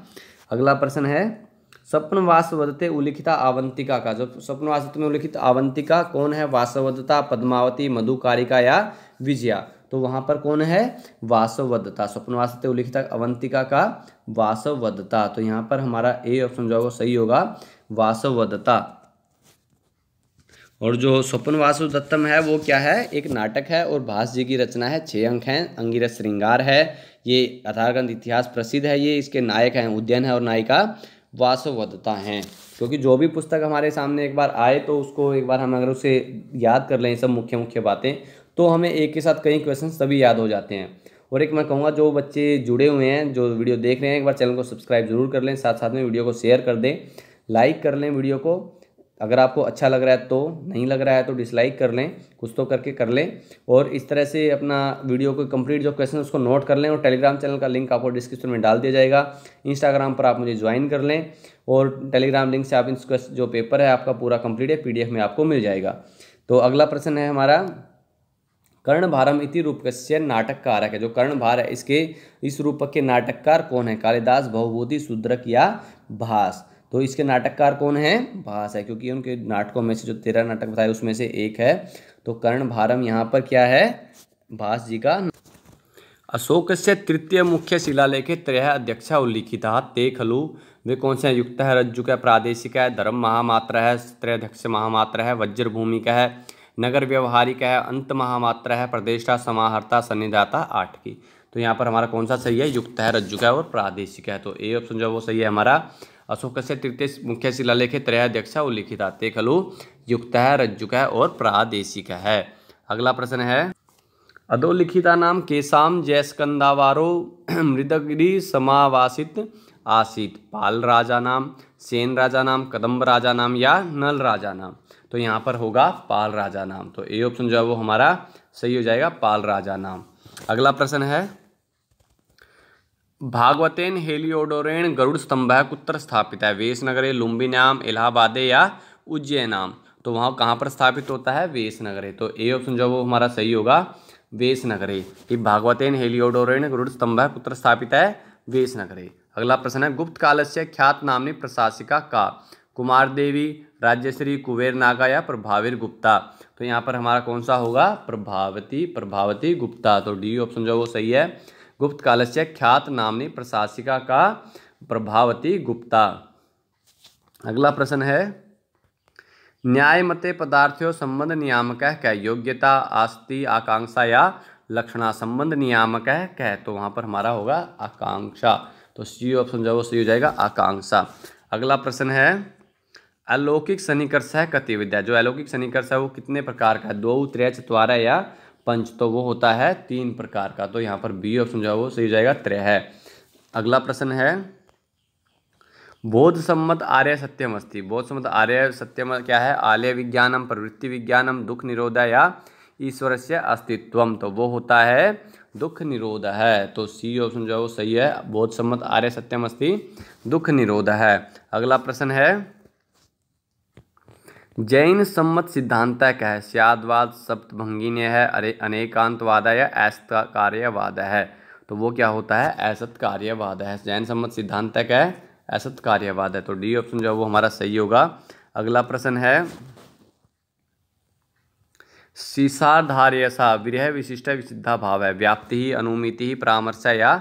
अगला प्रश्न है सपनवासवदते उल्लिखिता आवंतिका का जो स्वप्नवास में उल्लिखित आवंतिका कौन है वासवदता पद्मावती मधुकारिका या विजया तो वहाँ पर कौन है वासवदता स्वप्नवासते उल्लिखिता अवंतिका का वासवदता तो यहाँ पर हमारा ए ऑप्शन जो है वो सही होगा वासवदता और जो स्वप्न वासुदत्तम है वो क्या है एक नाटक है और भास जी की रचना है छः अंक हैं अंगीरस श्रृंगार है ये अठारहगंध इतिहास प्रसिद्ध है ये इसके नायक हैं उद्यन है और नायिका वासवदत्ता हैं क्योंकि जो भी पुस्तक हमारे सामने एक बार आए तो उसको एक बार हम अगर उसे याद कर लें सब मुख्य मुख्य बातें तो हमें एक के साथ कई क्वेश्चन तभी याद हो जाते हैं और एक मैं कहूँगा जो बच्चे जुड़े हुए हैं जो वीडियो देख रहे हैं एक बार चैनल को सब्सक्राइब जरूर कर लें साथ साथ में वीडियो को शेयर कर दें लाइक कर लें वीडियो को अगर आपको अच्छा लग रहा है तो नहीं लग रहा है तो डिसलाइक कर लें कुछ तो करके कर लें और इस तरह से अपना वीडियो को कंप्लीट जो क्वेश्चन उसको नोट कर लें और टेलीग्राम चैनल का लिंक आपको डिस्क्रिप्शन में डाल दिया जाएगा इंस्टाग्राम पर आप मुझे ज्वाइन कर लें और टेलीग्राम लिंक से आप इस जो पेपर है आपका पूरा कंप्लीट है पी में आपको मिल जाएगा तो अगला प्रश्न है हमारा कर्ण भारम इति रूपकस्य नाटककार है जो कर्णभार है इसके इस रूपक के नाटककार कौन है कालिदास भवभूति शूद्रक या भास तो इसके नाटककार कौन है भास है क्योंकि उनके नाटकों में से जो तेरह नाटक बताए उसमें से एक है तो कर्ण भारम यहाँ पर क्या है भास जी का अशोक से तृतीय मुख्य लेखे त्रय अध्यक्ष उल्लिखिता ते खलु वे कौन से हैं युक्त है रज्जु का प्रादेशिक है धर्म महामात्र है अध्यक्ष महामात्र है वज्रभूमि का है नगर व्यवहारिक है अंत महामात्र है प्रदेशा समाहर्ता सन्निदाता आठ की तो यहाँ पर हमारा कौन सा सही है युक्त है रज्जु का है और प्रादेशिक है तो ए ऑप्शन जो है वो सही है हमारा अशोक से तृतीय मुख्य शिलालेख है वो उल्लिखित आते खलु युक्त है रज्जुक है और प्रादेशिक है अगला प्रश्न है अधोलिखिता नाम केशाम जयस्कंदावारो [CLEARS THROAT] मृदगिरी समावासित आसित पाल राजा नाम सेन राजा नाम कदम्ब राजा नाम या नल राजा नाम तो यहाँ पर होगा पाल राजा नाम तो ए ऑप्शन जो है वो हमारा सही हो जाएगा पाल राजा नाम अगला प्रश्न है भागवतेन हेलियोडोरेण गरुड़ स्तंभ कुत्र स्थापित है लुम्बी नाम इलाहाबादे या उज्जैनाम तो वहाँ कहाँ पर स्थापित होता है नगरे तो ए ऑप्शन जो वो हमारा सही होगा नगरे ये भागवतेन हेलियोडोरेण गरुड़ स्तंभ कुत्र स्थापित है नगरे अगला प्रश्न है गुप्त काल से ख्यात नामनी प्रशासिका का कुमार देवी राज्यश्री कुबेर नागा या प्रभावीर गुप्ता तो यहाँ पर हमारा कौन सा होगा प्रभावती प्रभावती गुप्ता तो डी ऑप्शन जो वो सही है गुप्त काल से ख्यात नामनी प्रशासिका का प्रभावती गुप्ता अगला प्रश्न है न्याय मते पदार्थियों संबंध नियामक क्या योग्यता आस्ति आकांक्षा या लक्षणा संबंध नियामक है क्या तो वहां पर हमारा होगा आकांक्षा तो सी ऑप्शन जो सही हो जाएगा आकांक्षा अगला प्रश्न है अलौकिक शनिकर्ष है कति विद्या जो अलौकिक शनिकर्ष है वो कितने प्रकार का है दो त्रय चतवारा या पंच तो वो होता है तीन प्रकार का तो यहाँ पर बी ऑप्शन जो है वो सही हो जाएगा त्रय है अगला प्रश्न है बोध सम्मत आर्य सत्यम अस्थि बोध सम्मत आर्य सत्यम क्या है आलय विज्ञानम प्रवृत्ति विज्ञानम दुख निरोध या ईश्वर से अस्तित्व तो वो होता है दुख निरोध है तो सी ऑप्शन जो है वो सही है बोध सम्मत आर्य सत्यम अस्थि दुख निरोध है अगला प्रश्न है जैन सम्मत सिद्धांत क्या है स्यादवाद सप्तभंगिन्य है अरे अनेकांतवाद है या ऐसता कार्यवाद है तो वो क्या होता है ऐसत कार्यवाद है जैन सम्मत सिद्धांत क्या है ऐसत कार्यवाद है तो डी ऑप्शन जो है वो हमारा सही होगा अगला प्रश्न है शीशाधार्यसा विरह विशिष्ट विशिद्धा भाव है व्याप्ति ही अनुमिति ही परामर्श या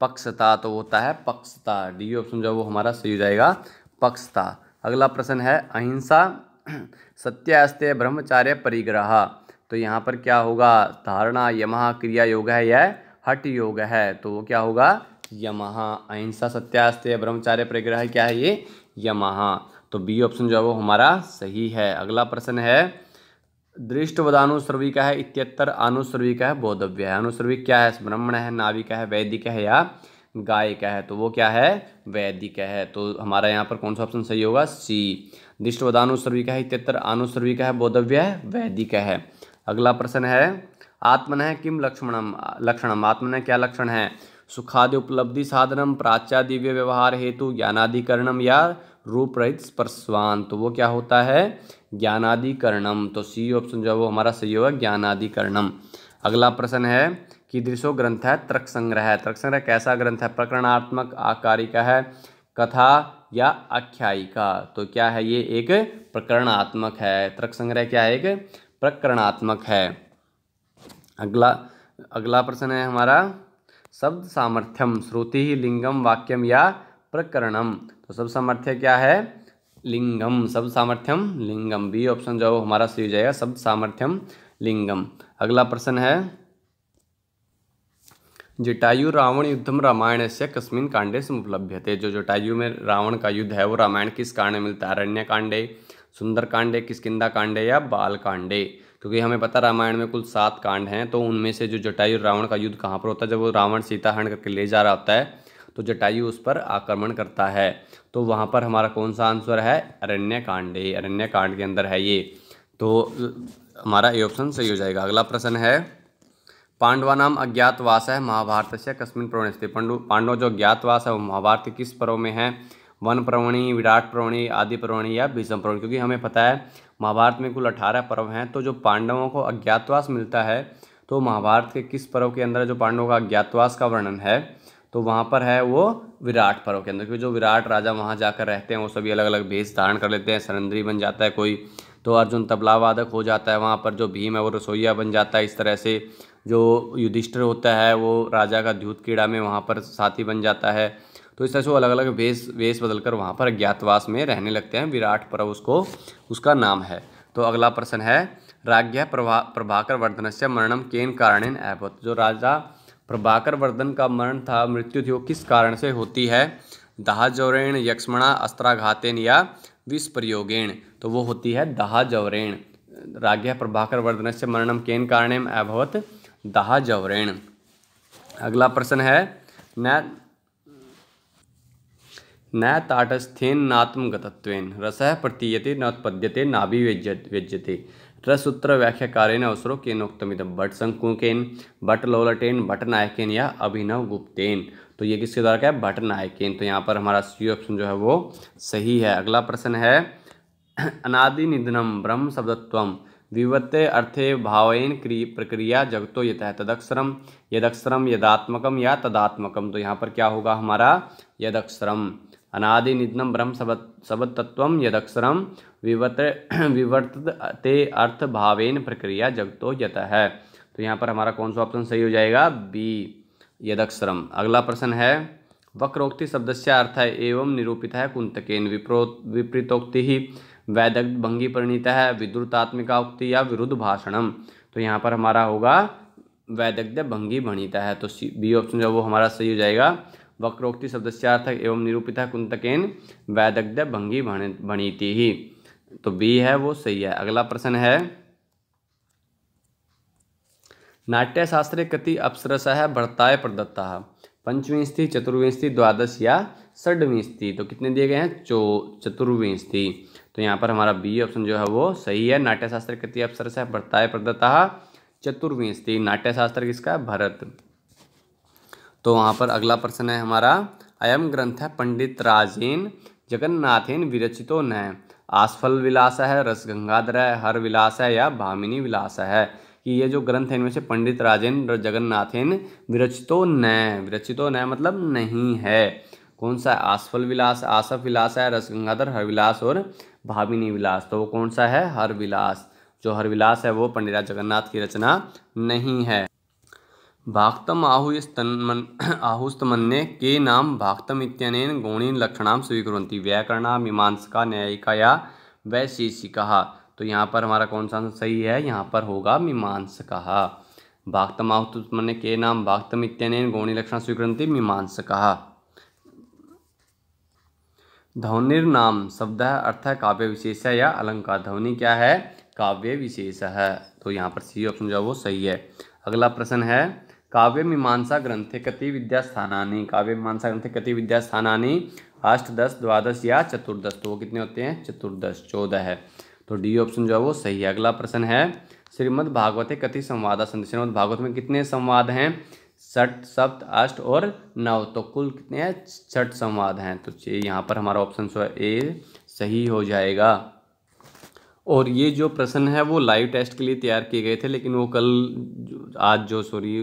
पक्षता तो होता है पक्षता डी ऑप्शन जो है वो हमारा सही हो जाएगा पक्षता अगला प्रश्न है अहिंसा सत्यास्त्य ब्रह्मचार्य परिग्रह तो यहाँ पर क्या होगा धारणा यमहा क्रिया योग है यह हट योग है तो वो क्या होगा यमहा अहिंसा सत्यास्त्य ब्रह्मचार्य परिग्रह क्या है ये यमहा तो बी ऑप्शन जो है वो हमारा सही है अगला प्रश्न है दृष्टवदानुश्रवी का है इत्यत्तर अनुश्रवी का है बोधव्य है अनुसर्विक क्या है ब्राह्मण है नाविक है वैदिक है या गाय का है तो वो क्या है वैदिक है तो हमारा यहाँ पर कौन सा ऑप्शन सही होगा सी दिष्टवदानुसर्विका है इतर आनुसर्विका है बोधव्य है वैदिक है अगला प्रश्न है आत्मन है किम लक्ष्मणम लक्षणम आत्मन है क्या लक्षण है सुखादि उपलब्धि साधनम प्राच्या दिव्य व्यवहार हेतु ज्ञानाधिकरणम या रूप रहित स्पर्शवान तो वो क्या होता है ज्ञानाधिकरणम तो सी ऑप्शन जो है वो हमारा सही होगा ज्ञानाधिकरणम अगला प्रश्न है कि दृश्यो ग्रंथ है तर्क संग्रह है तर्क संग्रह कैसा ग्रंथ है प्रकरणात्मक आकारिका है कथा या आख्यायिका तो क्या है ये एक प्रकरणात्मक है तर्क संग्रह क्या है एक प्रकरणात्मक है अगला अगला प्रश्न है हमारा शब्द सामर्थ्यम श्रुति ही लिंगम वाक्यम या प्रकरणम तो शब्द सामर्थ्य क्या है लिंगम शब्द सामर्थ्यम लिंगम बी ऑप्शन जो हमारा सही हो जाएगा शब्द सामर्थ्यम लिंगम अगला प्रश्न है जटायु रावण युद्धम रामायण से कस्मिन कांडे से थे जो जटायु में रावण का युद्ध है वो रामायण किस कांड में मिलता है अरण्य कांडे सुंदर कांडे किसकिदा कांडे या बाल कांडे क्योंकि हमें पता रामायण में कुल सात कांड हैं तो उनमें से जो जटायु रावण का युद्ध कहाँ पर होता है जब वो रावण सीता हरण करके ले जा रहा होता है तो जटायु उस पर आक्रमण करता है तो वहाँ पर हमारा कौन सा आंसर है अरण्य कांडे अरण्य कांड के अंदर है ये तो हमारा ये ऑप्शन सही हो जाएगा अगला प्रश्न है पांडवानाम अज्ञातवास है महाभारत से कस्मिन स्थित पंडु पांडव जो अज्ञातवास है वो महाभारत के किस पर्व में है वन प्रवणी विराट प्रवणी आदि प्रवणी या भीषम प्रवणी क्योंकि हमें पता है महाभारत में कुल अठारह पर्व हैं तो जो पांडवों को अज्ञातवास मिलता है तो महाभारत के किस पर्व के अंदर जो पांडवों का अज्ञातवास का वर्णन है तो वहाँ पर है वो विराट पर्व के अंदर क्योंकि जो विराट राजा वहाँ जाकर रहते हैं वो सभी अलग अलग भेष धारण कर लेते हैं सरंदरी बन जाता है कोई तो अर्जुन तबला वादक हो जाता है वहाँ पर जो भीम है वो रसोईया बन जाता है इस तरह से जो युधिष्ठिर होता है वो राजा का द्यूत कीड़ा में वहाँ पर साथी बन जाता है तो इस तरह से वो अलग अलग वेश वेश बदल कर वहाँ पर अज्ञातवास में रहने लगते हैं विराट पर्व उसको उसका नाम है तो अगला प्रश्न है राज्ञ प्रभा प्रभाकर वर्धन से मरणम केन कारणेन अभवत जो राजा प्रभाकर वर्धन का मरण था मृत्यु थी वो किस कारण से होती है दहाजौरेण यक्ष्मणा अस्त्राघातेन या विस्प्रयोगेण तो वो होती है दहाजौरेण राज्ञ प्रभाकर वर्धन से मरणम केन कारणेन अभवत दहा जवरेण अगला प्रश्न है न न ताटस्थेन नात्मगतत्वेन रस प्रतीयते नोत्पद्यते व्यज्य व्यज्यते उत्तर व्याख्याकारेण अवसरो केनोक्तमित भट्ट शंकुकेन भट्ट लोलटेन भट्ट नायकेन या अभिनव गुप्तेन तो ये किसके द्वारा क्या है भट्ट नायकेन तो यहाँ पर हमारा सी ऑप्शन जो है वो सही है अगला प्रश्न है [CLEARS THROAT] अनादि निधनम ब्रह्म शब्दत्वम विवत्ते अर्थे भावेन क्री प्रक्रिया जगतो यत है तदक्षरम यदक्षरम यदात्मकम या तदात्मकम तो यहाँ पर क्या होगा हमारा यदक्षरम अनादि निधनम ब्रह्म सब तत्व यदक्षरम विवर्त [CLEARS THROAT] विवर्तते अर्थ भावेन प्रक्रिया जगतो यत है तो यहाँ पर हमारा कौन सा ऑप्शन सही हो जाएगा बी यदक्षरम अगला प्रश्न है वक्रोक्ति शब्द से अर्थ है एवं निरूपित है कुंतकेन विप्रो विपरीतोक्ति ही वैदग्ध भंगी परिणीता है विद्रुतात्मिका उक्ति या विरुद्ध भाषणम तो यहाँ पर हमारा होगा वैदग्ध भंगी भणीता है तो बी ऑप्शन जो है वो हमारा सही हो जाएगा वक्रोक्ति शब्दस्यार्थक एवं निरूपित है कुंतकेन वैदग्ध भंगी भणीति ही तो बी है वो सही है अगला प्रश्न है नाट्यशास्त्र कति अप्सरस है भरताय प्रदत्ता पंचविंशति चतुर्विंशति द्वादश या षडविंशति तो कितने दिए गए हैं चो चतुर्विंशति तो यहाँ पर हमारा बी ऑप्शन जो है वो सही है नाट्यशास्त्र कृति अवसर से भरताय प्रदत्ता चतुर्विंशति नाट्यशास्त्र किसका भरत तो वहाँ पर अगला प्रश्न है हमारा अयम ग्रंथ है पंडित राजेन जगन्नाथेन विरचितो न आसफल विलास है रस गंगाधर है हर विलास है या भामिनी विलास है कि ये जो ग्रंथ है इनमें से पंडित राजेन जगन्नाथेन विरचितो न विरचितो न मतलब नहीं है कौन सा है आसफल विलास आसफ विलास है रस गंगाधर हरविलास और भाविनी विलास तो वो कौन सा है हरविलास जो हरविलास है वो पंडिता जगन्नाथ की रचना नहीं है भाक्तम आहुस्तमन [CLEARS THROAT] ने के नाम भाक्तम इत्यनेन गौणीन लक्षणाम स्वीकुरंती व्याकरणा मीमांसका न्यायिका या वैशेषिका तो यहाँ पर हमारा कौन सा आंसर सही है यहाँ पर होगा मीमांसका भाक्तम आहुस्तमन्ये के नाम भाक्तम इत्यनेन गौणी लक्षण स्वीकुरंती मीमांसका नाम शब्द है अर्थ है काव्य विशेष है या अलंकार ध्वनि क्या है काव्य विशेष है तो यहाँ पर सी ऑप्शन जो है वो सही है अगला प्रश्न है काव्य मीमांसा ग्रंथे कति विद्या स्थानानी काव्य मीमांसा ग्रंथे कति विद्या स्थानानी अष्ट दस द्वादश या चतुर्दश तो वो कितने होते हैं चतुर्दश चौदह है तो डी ऑप्शन जो है वो सही है अगला प्रश्न है श्रीमद भागवत कति संवाद संत श्रीमद भागवत में कितने संवाद हैं सठ सप्त अष्ट और नौ तो कुल कितने हैं छठ संवाद हैं तो यहाँ पर हमारा ऑप्शन ए सही हो जाएगा और ये जो प्रश्न है वो लाइव टेस्ट के लिए तैयार किए गए थे लेकिन वो कल आज जो सॉरी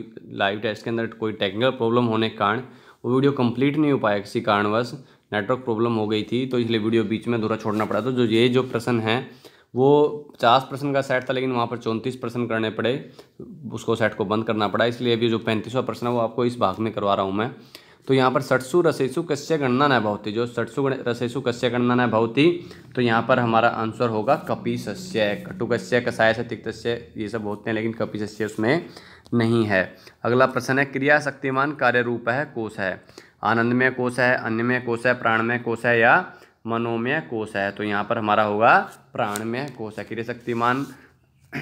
लाइव टेस्ट के अंदर कोई टेक्निकल प्रॉब्लम होने के कारण वो वीडियो कंप्लीट नहीं हो पाया किसी कारणवश नेटवर्क प्रॉब्लम हो गई थी तो इसलिए वीडियो बीच में दूरा छोड़ना पड़ा तो जो ये जो प्रश्न है वो पचास परसेंट का सेट था लेकिन वहाँ पर चौंतीस परसेंट करने पड़े उसको सेट को बंद करना पड़ा इसलिए अभी जो पैंतीसवा प्रश्न है वो आपको इस भाग में करवा रहा हूँ मैं तो यहाँ पर सटसु रसेसु कस्य गणना न बहुत जो सटसु रसेसु कस्य गणना न भवती तो यहाँ पर हमारा आंसर होगा कपिशस्य कटुकस्य से तिक्तस्य ये सब होते हैं लेकिन कपिशस्य उसमें नहीं है अगला प्रश्न है क्रिया शक्तिमान कार्य रूप है कोष है आनंदमय कोष है अन्यमय कोष है प्राणमय कोष है या मनोमय कोश है तो यहाँ पर हमारा होगा प्राणमय कोश है क्रिया शक्तिमान [CLEARS THROAT]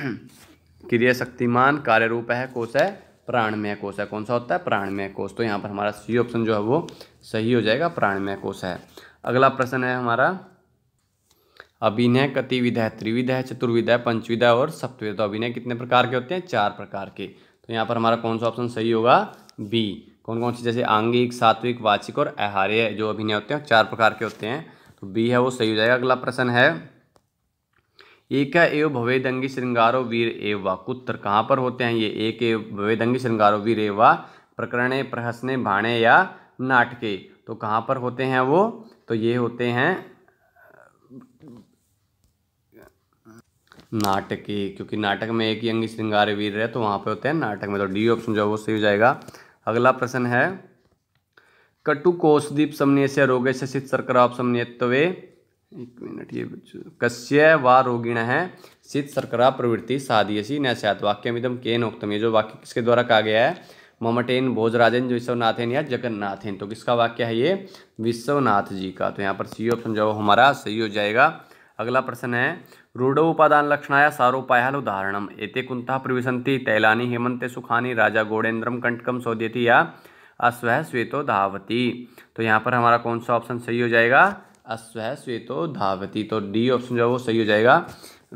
क्रिया शक्तिमान कार्य रूप है कोश है प्राणमय कोश है कौन सा होता है प्राणमय कोश तो यहाँ पर हमारा सी ऑप्शन जो है वो सही हो जाएगा प्राणमय कोश है अगला प्रश्न है हमारा अभिनय कतिविध है त्रिविध है चतुर्विध है पंचविध है और सप्तविध तो अभिनय कितने प्रकार के होते हैं चार प्रकार के तो यहाँ पर हमारा कौन सा ऑप्शन सही होगा बी कौन कौन सी जैसे आंगिक सात्विक वाचिक और आहार्य जो अभिनय होते हैं चार प्रकार के होते हैं तो बी है वो सही हो जाएगा अगला प्रश्न है है एव भवेदंगी श्रृंगारो वीर एवा कुत्र कहाँ पर होते हैं ये एक एव भवेदंगी श्रृंगारो वीर एवा प्रकरणे प्रहसने भाणे या नाटके तो कहाँ पर होते हैं वो तो ये होते हैं नाटके क्योंकि नाटक में एक ही अंगी श्रृंगार वीर है तो वहाँ पर होते हैं नाटक में तो डी ऑप्शन जो है वो सही हो जाएगा अगला प्रश्न है कटु कोषदीप समनेश्य रोगे शशित शर्कराप एक मिनट ये कश्य व रोगिण है शीत शर्करा प्रवृत्ति साधियसी न नश्यात वाक्यमिदम के नोक्तम ये जो वाक्य किसके द्वारा कहा गया है ममटेन भोजराजन विश्वनाथेन या जगन्नाथेन तो किसका वाक्य है ये विश्वनाथ जी का तो यहाँ पर सी ऑप्शन जो हमारा सही हो जाएगा अगला प्रश्न है रूढ़ उपादान लक्षणाया सारोपायाल उदाहरणम एते कुंता प्रविशंति तैलानी हेमंते सुखानी राजा गोडेन्द्रम कंटकम सौद्यति या अश्व श्वेतो धावती तो यहाँ पर हमारा कौन सा ऑप्शन सही हो जाएगा अश्व श्वेतो धावती तो डी ऑप्शन जो है वो सही हो जाएगा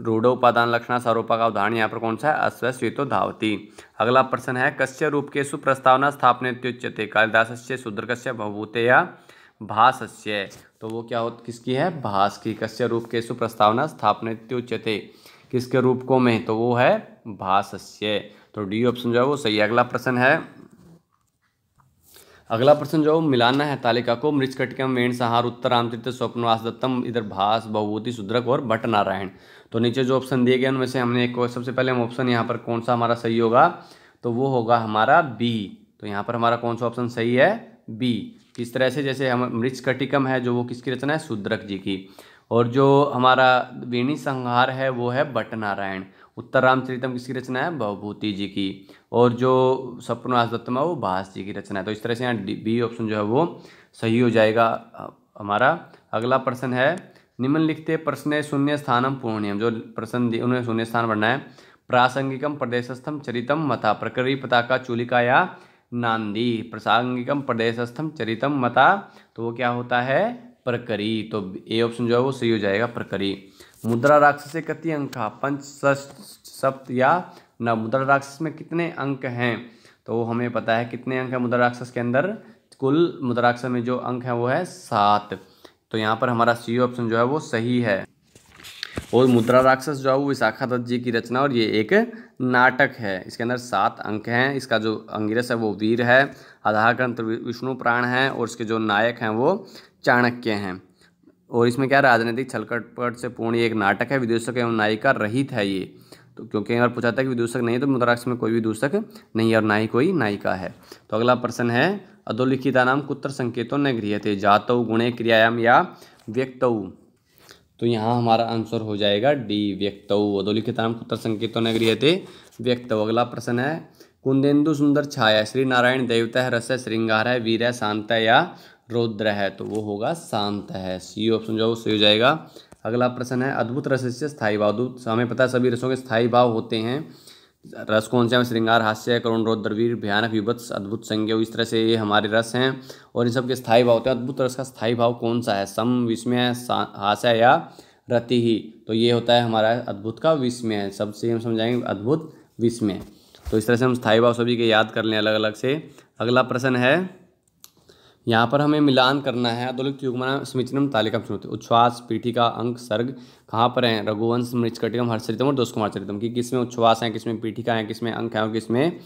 रूढ़ो उपादान लक्षण सारोपा का उदाहरण यहाँ पर कौन सा है अश्व श्वेतो धावती अगला प्रश्न है कश्य रूप के सुप्रस्तावना स्थापनेत्युच्यते कालिदास से शूद्र कश्य भवभूते या भाषस्य तो वो क्या हो किसकी है भास की कश्य रूप के सुप्रस्तावना स्थापनेत्युच्यते किसके रूप को में तो वो है भाषस्य तो डी ऑप्शन जो है वो सही अगला प्रश्न है अगला प्रश्न जो मिलाना है तालिका को मृचकटिकम वेण सहार उत्तर आमचित्र स्वप्नवास दत्तम इधर भास बहुभूति शुद्रक और भट्ट नारायण तो नीचे जो ऑप्शन दिए गए उनमें से हमने एक सबसे पहले हम ऑप्शन यहाँ पर कौन सा हमारा सही होगा तो वो होगा हमारा बी तो यहाँ पर हमारा कौन सा ऑप्शन सही है बी इस तरह से जैसे हम मृचकटिकम है जो वो किसकी रचना है सुद्रक जी की और जो हमारा वेणी संहार है वो है भट्ट नारायण उत्तर रामचरितम किसकी रचना है भवभूति जी की और जो सपनास दत्तम है वो भास जी की रचना है तो इस तरह से यहाँ बी ऑप्शन जो है वो सही हो जाएगा हमारा अगला प्रश्न है निम्नलिखित प्रश्न शून्य स्थानम पूर्णियम जो प्रश्न उन्हें शून्य स्थान बढ़ना है प्रासंगिकम प्रदेशस्थम चरितम मता प्रकरी पताका चूलिका या नांदी प्रासंगिकम प्रदेशस्थम चरितम मता तो वो क्या होता है प्रकरी तो ए ऑप्शन जो है वो सही हो जाएगा प्रकरी मुद्रा राक्षस से कति अंक पंच सप्त या न मुद्रा राक्षस में कितने अंक हैं तो हमें पता है कितने अंक है मुद्रा राक्षस के अंदर कुल मुद्रा राक्षस में जो अंक है वो है सात तो यहाँ पर हमारा सी ऑप्शन जो है वो सही है और मुद्रा राक्षस जो है वो विशाखा दत्त जी की रचना और ये एक नाटक है इसके अंदर सात अंक हैं इसका जो अंगिरस है वो वीर है आधार ग्रंथ विष्णु प्राण है और इसके जो नायक हैं वो चाणक्य हैं और इसमें क्या राजनीतिक छलकटपट से पूर्ण एक नाटक है विदूषक एवं नायिका रहित है ये तो क्योंकि अगर पूछा था कि विदूषक नहीं है तो मुद्राक्ष में कोई भी दूषक नहीं है और ना ही कोई नायिका है तो अगला प्रश्न है अधोलिखिता नाम कुत्र संकेतों ने गृह थे जातौ गुणे क्रियायाम या व्यक्तौ तो यहाँ हमारा आंसर हो जाएगा डी व्यक्तऊ अधोलिखिता नाम कुत्र संकेतों ने गृह थे व्यक्तऊ अगला प्रश्न है कुंदेन्दु सुंदर छाया श्री नारायण देवता है रस है श्रृंगार है वीर है शांत है या रौद्र है तो वो होगा शांत है सी ऑप्शन जो है सही हो जाएगा अगला प्रश्न है अद्भुत रस से स्थायी भाव दूत तो हमें पता है सभी रसों के स्थायी भाव होते हैं रस कौन से हैं श्रृंगार हास्य करुण रौद्रवीर भयानक विभत्स अद्भुत संज्ञा इस तरह से ये हमारे रस हैं और इन सब के स्थायी भाव होते हैं अद्भुत रस का स्थायी भाव कौन सा है सम विस्मय हास्य या रति ही तो ये होता है हमारा अद्भुत का विस्मय सबसे हम समझाएंगे अद्भुत विस्मय तो इस तरह से हम स्थायी भाव सभी के याद कर लें अलग अलग से अगला प्रश्न है यहाँ पर हमें मिलान करना है अदोलिक युग्मना समीचीनम तालिका चुनौती उच्छ्वास पीठिका अंक सर्ग कहाँ पर हैं रघुवंश मृचकटिकम हर्षरितम और दोष कुमार चरितम कि किसमें उच्छ्वास हैं किसमें पीठिका हैं किसमें अंक हैं और किसमें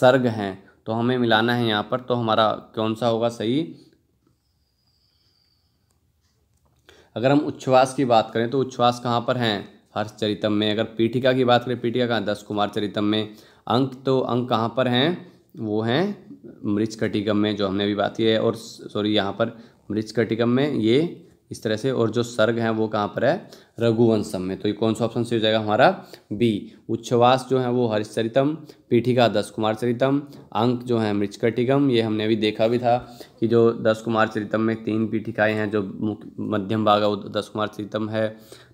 सर्ग हैं तो हमें मिलाना है यहाँ पर तो हमारा कौन सा होगा सही अगर हम उच्छ्वास की बात करें तो उच्छ्वास कहाँ पर हैं हर्ष चरितम में अगर पीठिका की बात करें पीठिका कहाँ दस कुमार चरितम में अंक तो अंक कहाँ पर हैं वो हैं मृच कटिकम में जो हमने अभी बात की है और सॉरी यहाँ पर मृच कटिकम में ये इस तरह से और जो सर्ग है वो कहाँ पर है रघुवंशम में तो ये कौन सा ऑप्शन सही हो जाएगा हमारा बी उच्छवास जो है वो हरिश्चरितम पीठिका दस कुमार चरितम अंक जो है मृचकटिकम ये हमने अभी देखा भी था कि जो दस कुमार चरितम में तीन पीठिकाएँ हैं जो मध्यम भाग है वो दस कुमार चरितम है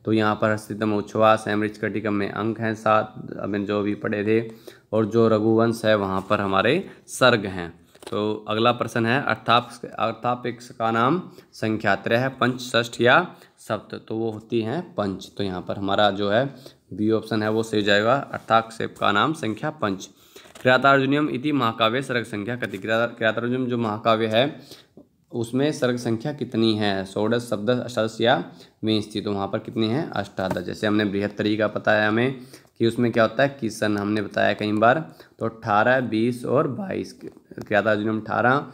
तो यहाँ पर हस्तितम उच्छ्वास मृच कटिकम में अंक हैं सात अभिन जो भी पढ़े थे और जो रघुवंश है वहाँ पर हमारे सर्ग हैं तो अगला प्रश्न है अर्थाप अर्थापेक्ष का नाम संख्या त्रय है पंच षष्ठ या सप्त तो वो होती हैं पंच तो यहाँ पर हमारा जो है बी ऑप्शन है वो सही जाएगा अर्थाक्षेप का नाम संख्या पंच क्रियातार्जुनियम इति महाकाव्य सर्ग संख्या कति क्रियातार्जुनियम जो महाकाव्य है उसमें सर्ग संख्या कितनी है षोडश शब्द अष्टादश या विंश थी तो वहाँ पर कितनी है अष्टादश जैसे हमने बृहत्तरी का बताया हमें कि उसमें क्या होता है किसन हमने बताया कई बार तो अट्ठारह बीस और बाईस क्या था जुनम अठारह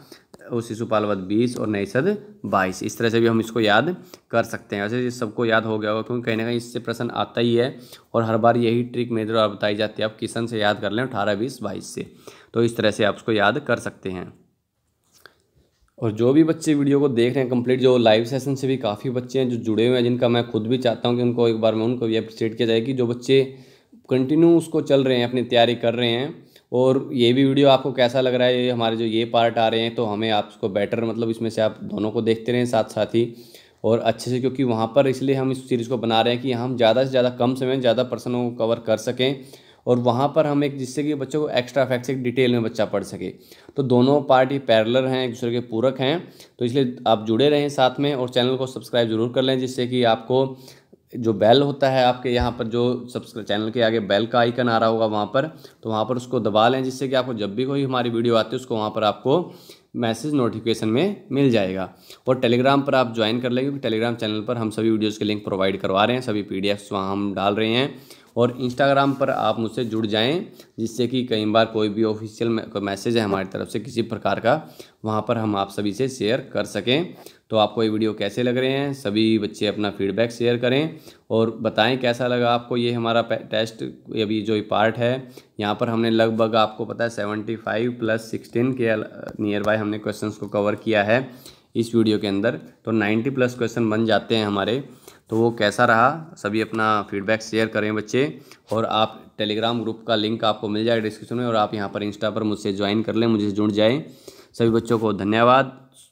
और शिशुपाल वध बीस और नईसद बाईस इस तरह से भी हम इसको याद कर सकते हैं वैसे सबको याद हो गया होगा क्योंकि कहीं ना कहीं इससे प्रश्न आता ही है और हर बार यही ट्रिक मेरे द्वारा बताई जाती है आप किसन से याद कर लें अठारह बीस बाईस से तो इस तरह से आप उसको याद कर सकते हैं और जो भी बच्चे वीडियो को देख रहे हैं कंप्लीट जो लाइव सेशन से भी काफ़ी बच्चे हैं जो जुड़े हुए हैं जिनका मैं खुद भी चाहता हूं कि उनको एक बार में उनको भी अप्रिशिएट किया जाए कि जो बच्चे कंटिन्यू उसको चल रहे हैं अपनी तैयारी कर रहे हैं और ये भी वीडियो आपको कैसा लग रहा है ये हमारे जो ये पार्ट आ रहे हैं तो हमें आप उसको बेटर मतलब इसमें से आप दोनों को देखते रहें साथ साथ ही और अच्छे से क्योंकि वहाँ पर इसलिए हम इस सीरीज़ को बना रहे हैं कि हम ज़्यादा से ज़्यादा कम समय में ज़्यादा पर्सनों को कवर कर सकें और वहाँ पर हम एक जिससे कि बच्चों को एक्स्ट्रा फैक्ट्स एक डिटेल में बच्चा पढ़ सके तो दोनों पार्टी पैरलर हैं एक दूसरे के पूरक हैं तो इसलिए आप जुड़े रहें साथ में और चैनल को सब्सक्राइब जरूर कर लें जिससे कि आपको जो बेल होता है आपके यहाँ पर जो सब्सक्राइब चैनल के आगे बेल का आइकन आ रहा होगा वहाँ पर तो वहाँ पर उसको दबा लें जिससे कि आपको जब भी कोई हमारी वीडियो आती है उसको वहाँ पर आपको मैसेज नोटिफिकेशन में मिल जाएगा और टेलीग्राम पर आप ज्वाइन कर लेंगे क्योंकि टेलीग्राम चैनल पर हम सभी वीडियोज़ के लिंक प्रोवाइड करवा रहे हैं सभी पी डी वहाँ हम डाल रहे हैं और इंस्टाग्राम पर आप मुझसे जुड़ जाएं जिससे कि कई बार कोई भी ऑफिशियल मैसेज है हमारी तरफ से किसी प्रकार का वहाँ पर हम आप सभी से शेयर कर सकें तो आपको ये वीडियो कैसे लग रहे हैं सभी बच्चे अपना फीडबैक शेयर करें और बताएं कैसा लगा आपको ये हमारा टेस्ट अभी जो पार्ट है यहाँ पर हमने लगभग आपको पता है सेवेंटी फाइव प्लस सिक्सटीन के नियर बाय हमने क्वेश्चन को कवर किया है इस वीडियो के अंदर तो नाइन्टी प्लस क्वेश्चन बन जाते हैं हमारे तो वो कैसा रहा सभी अपना फीडबैक शेयर करें बच्चे और आप टेलीग्राम ग्रुप का लिंक आपको मिल जाएगा डिस्क्रिप्शन में और आप यहाँ पर इंस्टा पर मुझसे ज्वाइन कर लें मुझे जुड़ जाएँ सभी बच्चों को धन्यवाद